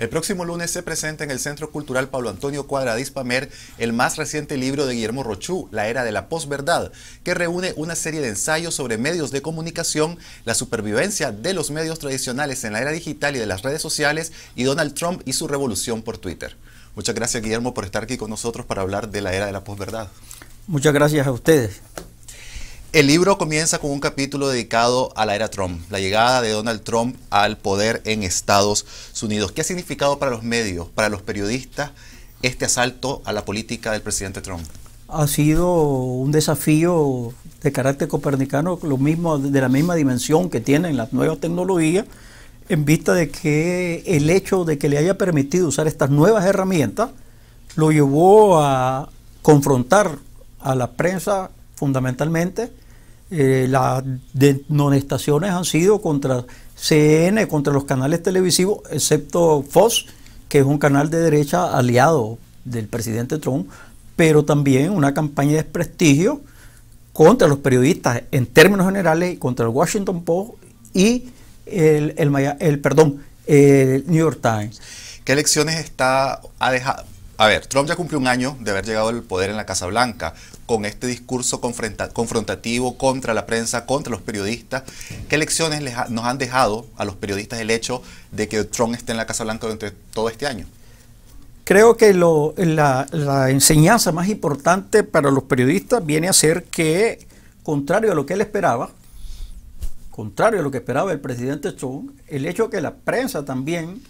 El próximo lunes se presenta en el Centro Cultural Pablo Antonio Cuadra Ispamer el más reciente libro de Guillermo Rochú, La Era de la Posverdad, que reúne una serie de ensayos sobre medios de comunicación, la supervivencia de los medios tradicionales en la era digital y de las redes sociales y Donald Trump y su revolución por Twitter. Muchas gracias Guillermo por estar aquí con nosotros para hablar de la era de la posverdad. Muchas gracias a ustedes. El libro comienza con un capítulo dedicado a la era Trump, la llegada de Donald Trump al poder en Estados Unidos. ¿Qué ha significado para los medios, para los periodistas, este asalto a la política del presidente Trump? Ha sido un desafío de carácter copernicano, lo mismo, de la misma dimensión que tienen las nuevas tecnologías, en vista de que el hecho de que le haya permitido usar estas nuevas herramientas lo llevó a confrontar a la prensa fundamentalmente eh, las nonestaciones han sido contra CN, contra los canales televisivos, excepto Fox, que es un canal de derecha aliado del presidente Trump, pero también una campaña de desprestigio contra los periodistas en términos generales, contra el Washington Post y el, perdón, el New York Times. ¿Qué elecciones está ha dejado? A ver, Trump ya cumplió un año de haber llegado al poder en la Casa Blanca con este discurso confrontativo contra la prensa, contra los periodistas? ¿Qué lecciones nos han dejado a los periodistas el hecho de que Trump esté en la Casa Blanca durante todo este año? Creo que la, la enseñanza más importante para los periodistas viene a ser que, contrario a lo que él esperaba, contrario a lo que esperaba el presidente Trump, el hecho de que la prensa también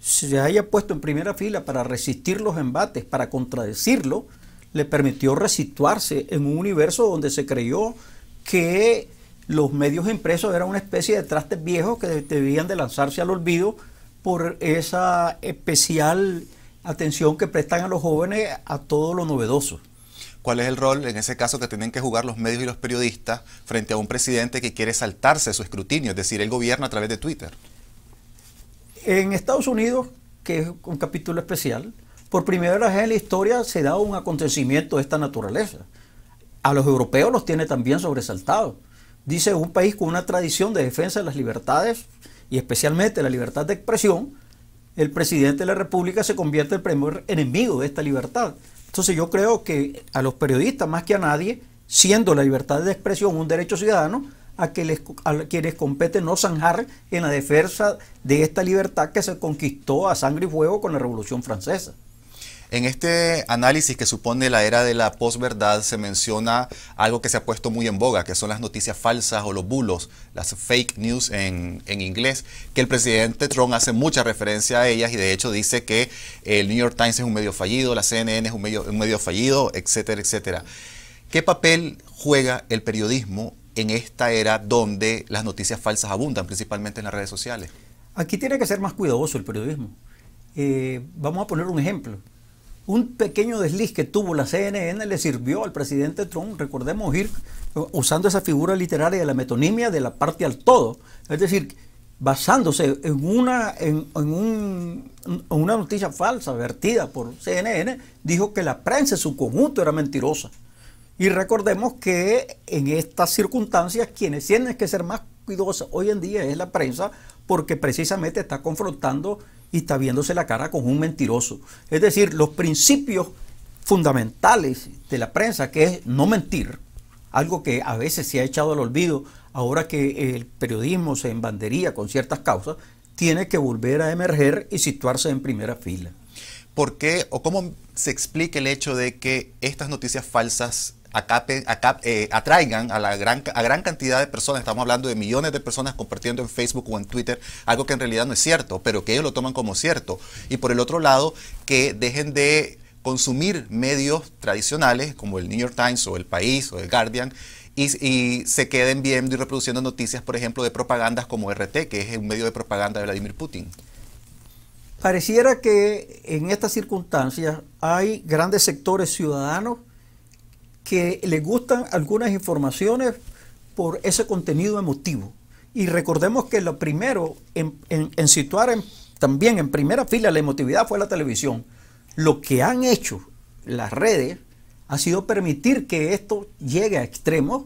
se haya puesto en primera fila para resistir los embates, para contradecirlo, le permitió resituarse en un universo donde se creyó que los medios impresos eran una especie de trastes viejos que debían de lanzarse al olvido por esa especial atención que prestan a los jóvenes a todo lo novedoso. ¿Cuál es el rol en ese caso que tienen que jugar los medios y los periodistas frente a un presidente que quiere saltarse su escrutinio, es decir, el gobierno a través de Twitter? En Estados Unidos, que es un capítulo especial, por primera vez en la historia se da un acontecimiento de esta naturaleza. A los europeos los tiene también sobresaltados. Dice un país con una tradición de defensa de las libertades y especialmente la libertad de expresión, el presidente de la República se convierte en el primer enemigo de esta libertad. Entonces yo creo que a los periodistas más que a nadie, siendo la libertad de expresión un derecho ciudadano, a, que quienes compete no zanjar en la defensa de esta libertad que se conquistó a sangre y fuego con la Revolución Francesa. En este análisis que supone la era de la posverdad se menciona algo que se ha puesto muy en boga, que son las noticias falsas o los bulos, las fake news en, inglés, que el presidente Trump hace mucha referencia a ellas y de hecho dice que el New York Times es un medio fallido, la CNN es un medio, un medio fallido, etcétera, etcétera. ¿Qué papel juega el periodismo en esta era donde las noticias falsas abundan, principalmente en las redes sociales? Aquí tiene que ser más cuidadoso el periodismo. Eh, vamos a poner un ejemplo un pequeño desliz que tuvo la CNN le sirvió al presidente Trump, recordemos, ir eh, usando esa figura literaria de la metonimia de la parte al todo, es decir, basándose en una, en, en una noticia falsa vertida por CNN, dijo que la prensa en su conjunto era mentirosa. Y recordemos que en estas circunstancias quienes tienen que ser más cuidadosa hoy en día es la prensa porque precisamente está confrontando y está viéndose la cara con un mentiroso. Es decir, los principios fundamentales de la prensa, que es no mentir, algo que a veces se ha echado al olvido ahora que el periodismo se embandería con ciertas causas, tiene que volver a emerger y situarse en primera fila. ¿Por qué o cómo se explica el hecho de que estas noticias falsas eh, atraigan a la gran, gran cantidad de personas, estamos hablando de millones de personas compartiendo en Facebook o en Twitter algo que en realidad no es cierto, pero que ellos lo toman como cierto. Y por el otro lado, que dejen de consumir medios tradicionales como el New York Times o el País o el Guardian y, y, se queden viendo y reproduciendo noticias, por ejemplo, de propagandas como RT, que es un medio de propaganda de Vladimir Putin. Pareciera que en estas circunstancias hay grandes sectores ciudadanos que les gustan algunas informaciones por ese contenido emotivo. Y recordemos que lo primero en, situar también en primera fila la emotividad fue la televisión. Lo que han hecho las redes ha sido permitir que esto llegue a extremos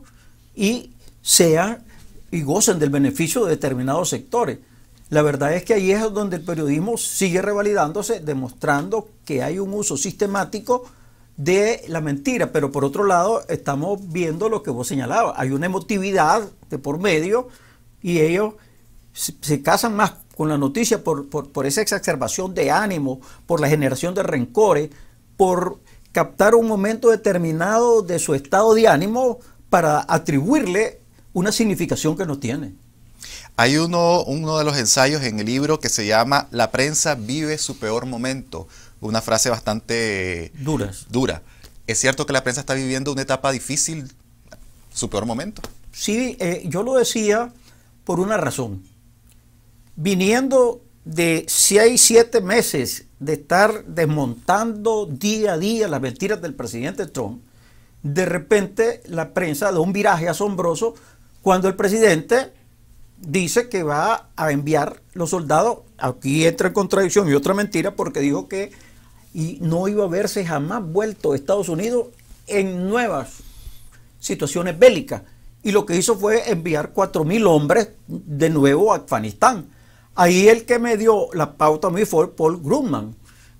y sea y gocen del beneficio de determinados sectores. La verdad es que ahí es donde el periodismo sigue revalidándose, demostrando que hay un uso sistemático de la mentira, pero por otro lado estamos viendo lo que vos señalabas, hay una emotividad de por medio y ellos se, casan más con la noticia por, esa exacerbación de ánimo, por la generación de rencores, por captar un momento determinado de su estado de ánimo para atribuirle una significación que no tiene. Hay uno, uno de los ensayos en el libro que se llama La prensa vive su peor momento, una frase bastante dura. ¿Es cierto que la prensa está viviendo una etapa difícil, su peor momento? Sí, eh, yo lo decía por una razón. Viniendo de seis, siete meses de estar desmontando día a día las mentiras del presidente Trump, de repente la prensa da un viraje asombroso cuando el presidente dice que va a enviar los soldados. Aquí entra en contradicción y otra mentira porque dijo que y no iba a verse jamás vuelto a Estados Unidos en nuevas situaciones bélicas. Y lo que hizo fue enviar 4.000 hombres de nuevo a Afganistán. Ahí el que me dio la pauta a fue Paul Grumman,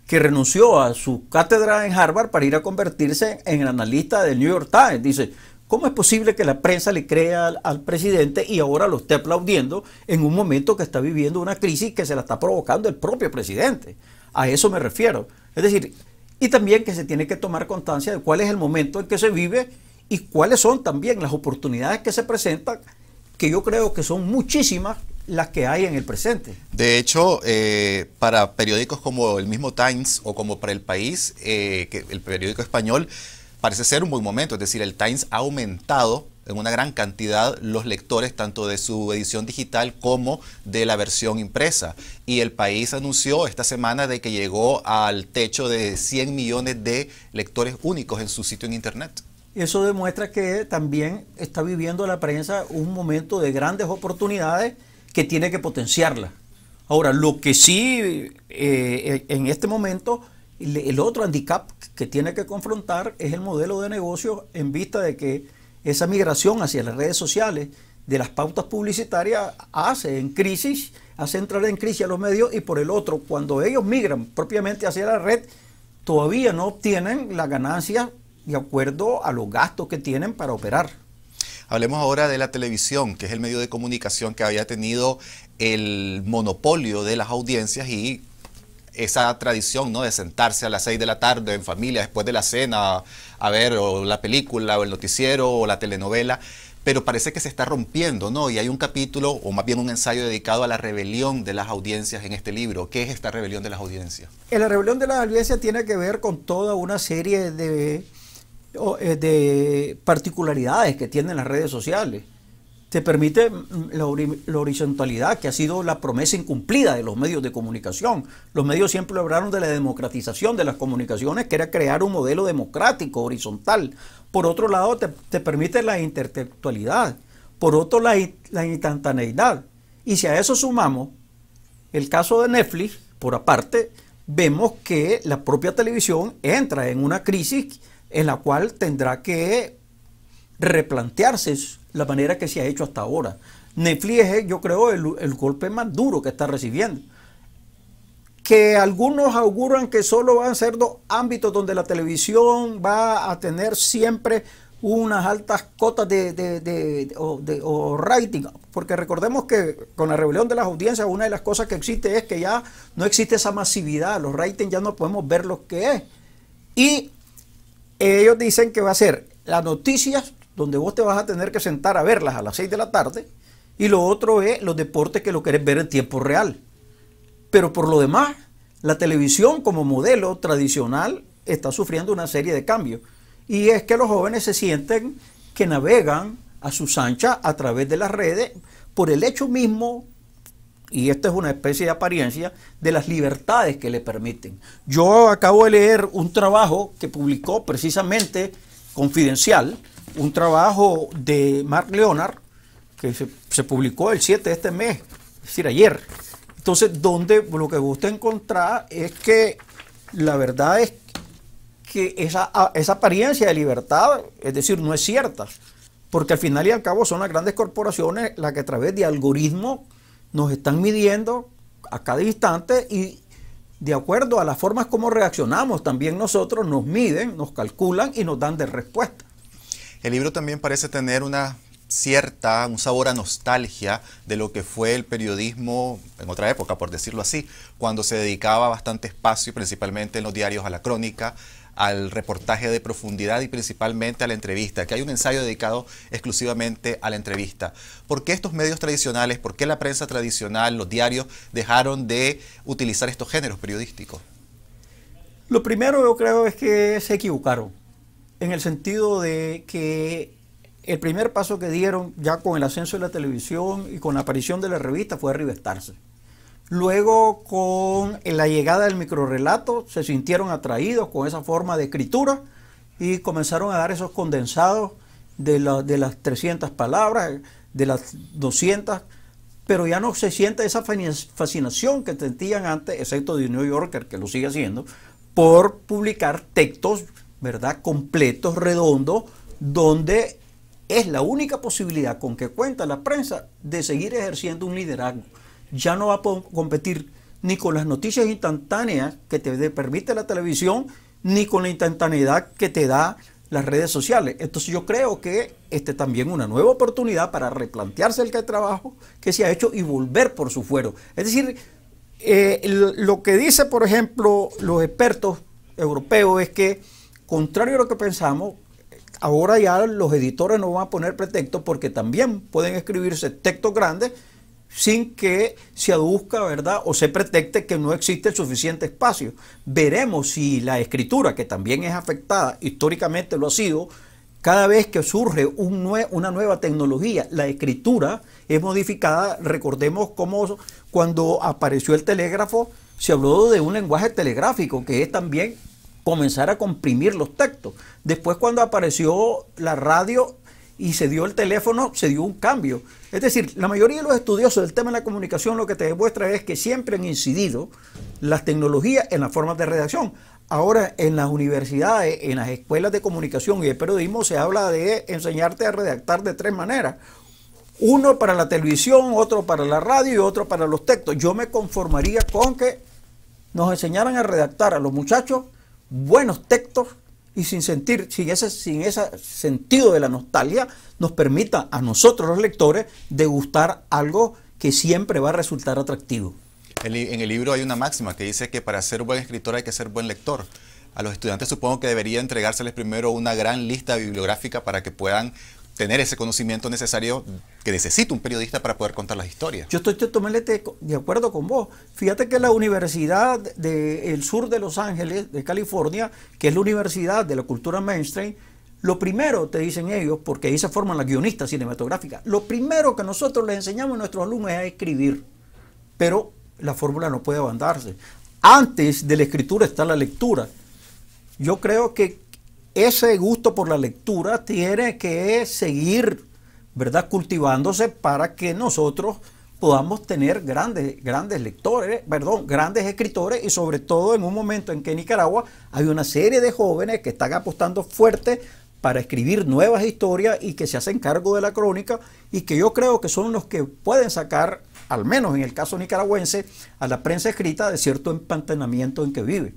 que renunció a su cátedra en Harvard para ir a convertirse en analista del New York Times. Dice, ¿Cómo es posible que la prensa le crea al, presidente y ahora lo esté aplaudiendo en un momento que está viviendo una crisis que se la está provocando el propio presidente? A eso me refiero. Es decir, y también que se tiene que tomar constancia de cuál es el momento en que se vive y cuáles son también las oportunidades que se presentan, que yo creo que son muchísimas las que hay en el presente. De hecho, eh, para periódicos como el mismo Times o como para El País, eh, que el periódico español, parece ser un buen momento, es decir, el Times ha aumentado en una gran cantidad los lectores tanto de su edición digital como de la versión impresa. Y el país anunció esta semana de que llegó al techo de 100 millones de lectores únicos en su sitio en Internet. Eso demuestra que también está viviendo la prensa un momento de grandes oportunidades que tiene que potenciarla. Ahora, lo que sí eh, eh, en este momento el otro handicap que tiene que confrontar es el modelo de negocio en vista de que esa migración hacia las redes sociales de las pautas publicitarias hace en crisis, hace entrar en crisis a los medios y por el otro, cuando ellos migran propiamente hacia la red, todavía no obtienen la ganancia de acuerdo a los gastos que tienen para operar. Hablemos ahora de la televisión, que es el medio de comunicación que había tenido el monopolio de las audiencias y esa tradición ¿no? de sentarse a las 6 de la tarde en familia después de la cena a ver o la película o el noticiero o la telenovela, pero parece que se está rompiendo, ¿no? Y hay un capítulo o más bien un ensayo dedicado a la rebelión de las audiencias en este libro. ¿Qué es esta rebelión de las audiencias? Eh, la rebelión de las audiencias tiene que ver con toda una serie de, eh, de particularidades que tienen las redes sociales te permite mm, la, horizontalidad, que ha sido la promesa incumplida de los medios de comunicación. Los medios siempre hablaron de la democratización de las comunicaciones, que era crear un modelo democrático, horizontal. Por otro lado, te, permite la intertextualidad. Por otro, la, la instantaneidad. Y si a eso sumamos el caso de Netflix, por aparte, vemos que la propia televisión entra en una crisis en la cual tendrá que replantearse la manera que se ha hecho hasta ahora. Netflix es, yo creo, el, golpe más duro que está recibiendo. Que algunos auguran que solo van a ser dos ámbitos donde la televisión va a tener siempre unas altas cotas de, o, rating, porque recordemos que con la rebelión de las audiencias una de las cosas que existe es que ya no existe esa masividad, los ratings ya no podemos ver lo que es. Y ellos dicen que va a ser las noticias donde vos te vas a tener que sentar a verlas a las 6 de la tarde, y lo otro es los deportes que lo querés ver en tiempo real. Pero por lo demás, la televisión como modelo tradicional está sufriendo una serie de cambios. Y es que los jóvenes se sienten que navegan a sus anchas a través de las redes por el hecho mismo, y esto es una especie de apariencia, de las libertades que le permiten. Yo acabo de leer un trabajo que publicó precisamente Confidencial, un trabajo de Mark Leonard que se, publicó el 7 de este mes, es decir, ayer. Entonces, donde lo que gusta encontrar es que la verdad es que esa, esa apariencia de libertad, es decir, no es cierta, porque al final y al cabo son las grandes corporaciones las que a través de algoritmos nos están midiendo a cada instante y de acuerdo a las formas como reaccionamos, también nosotros nos miden, nos calculan y nos dan de respuesta. El libro también parece tener una cierta, un sabor a nostalgia de lo que fue el periodismo en otra época, por decirlo así, cuando se dedicaba bastante espacio, principalmente en los diarios, a la crónica, al reportaje de profundidad y principalmente a la entrevista, que hay un ensayo dedicado exclusivamente a la entrevista. ¿Por qué estos medios tradicionales, por qué la prensa tradicional, los diarios, dejaron de utilizar estos géneros periodísticos? Lo primero yo creo es que se equivocaron en el sentido de que el primer paso que dieron ya con el ascenso de la televisión y con la aparición de la revista fue arribestarse. Luego con la llegada del microrelato se sintieron atraídos con esa forma de escritura y comenzaron a dar esos condensados de, de las 300 palabras, de las 200, pero ya no se siente esa fascinación que sentían antes, excepto de New Yorker, que lo sigue haciendo, por publicar textos ¿verdad? Completos, redondos, donde es la única posibilidad con que cuenta la prensa de seguir ejerciendo un liderazgo. Ya no va a competir ni con las noticias instantáneas que te permite la televisión, ni con la instantaneidad que te da las redes sociales. Entonces yo creo que este también una nueva oportunidad para replantearse el trabajo que se ha hecho y volver por su fuero. Es decir, eh, lo que dice, por ejemplo, los expertos europeos es que contrario a lo que pensamos, ahora ya los editores no van a poner pretexto porque también pueden escribirse textos grandes sin que se aduzca, ¿verdad? O se pretexte que no existe suficiente espacio. Veremos si la escritura, que también es afectada, históricamente lo ha sido, cada vez que surge una nueva tecnología, la escritura es modificada. Recordemos cómo cuando apareció el telégrafo, se habló de un lenguaje telegráfico, que es también comenzar a comprimir los textos. Después cuando apareció la radio y se dio el teléfono, se dio un cambio. Es decir, la mayoría de los estudiosos del tema de la comunicación lo que te demuestra es que siempre han incidido las tecnologías en las formas de redacción. Ahora en las universidades, en las escuelas de comunicación y de periodismo se habla de enseñarte a redactar de tres maneras. Uno para la televisión, otro para la radio y otro para los textos. Yo me conformaría con que nos enseñaran a redactar a los muchachos buenos textos y sin sentir, sin ese, sin ese sentido de la nostalgia, nos permita a nosotros los lectores degustar algo que siempre va a resultar atractivo. En el libro hay una máxima que dice que para ser buen escritor hay que ser buen lector. A los estudiantes supongo que debería entregárseles primero una gran lista bibliográfica para que puedan tener ese conocimiento necesario que necesita un periodista para poder contar las historias. Yo estoy totalmente de acuerdo con vos. Fíjate que la Universidad del Sur de Los Ángeles, de California, que es la Universidad de la Cultura Mainstream, lo primero, te dicen ellos, porque ahí se forman las guionistas cinematográficas, lo primero que nosotros les enseñamos a nuestros alumnos es a escribir, pero la fórmula no puede abandonarse. Antes de la escritura está la lectura. Yo creo que ese gusto por la lectura tiene que seguir, ¿verdad?, cultivándose para que nosotros podamos tener grandes, grandes lectores, perdón, grandes escritores y sobre todo en un momento en que en Nicaragua hay una serie de jóvenes que están apostando fuerte para escribir nuevas historias y que se hacen cargo de la crónica y que yo creo que son los que pueden sacar, al menos en el caso nicaragüense, a la prensa escrita de cierto empantanamiento en que vive.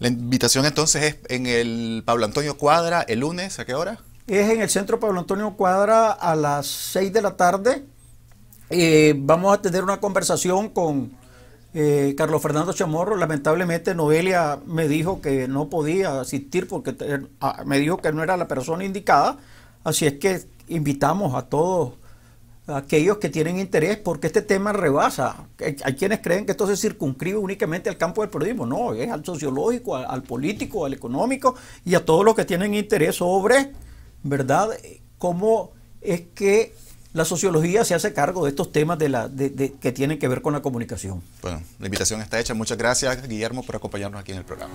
La invitación entonces es en el Pablo Antonio Cuadra el lunes, ¿a qué hora? Es en el Centro Pablo Antonio Cuadra a las 6 de la tarde. Eh, vamos a tener una conversación con eh, Carlos Fernando Chamorro. Lamentablemente Noelia me dijo que no podía asistir porque me dijo que no era la persona indicada. Así es que invitamos a todos aquellos que tienen interés porque este tema rebasa. Hay quienes creen que esto se circunscribe únicamente al campo del periodismo. No, es al sociológico, al, político, al económico y a todos los que tienen interés sobre, ¿verdad?, cómo es que la sociología se hace cargo de estos temas de la, que tienen que ver con la comunicación. Bueno, la invitación está hecha. Muchas gracias, Guillermo, por acompañarnos aquí en el programa.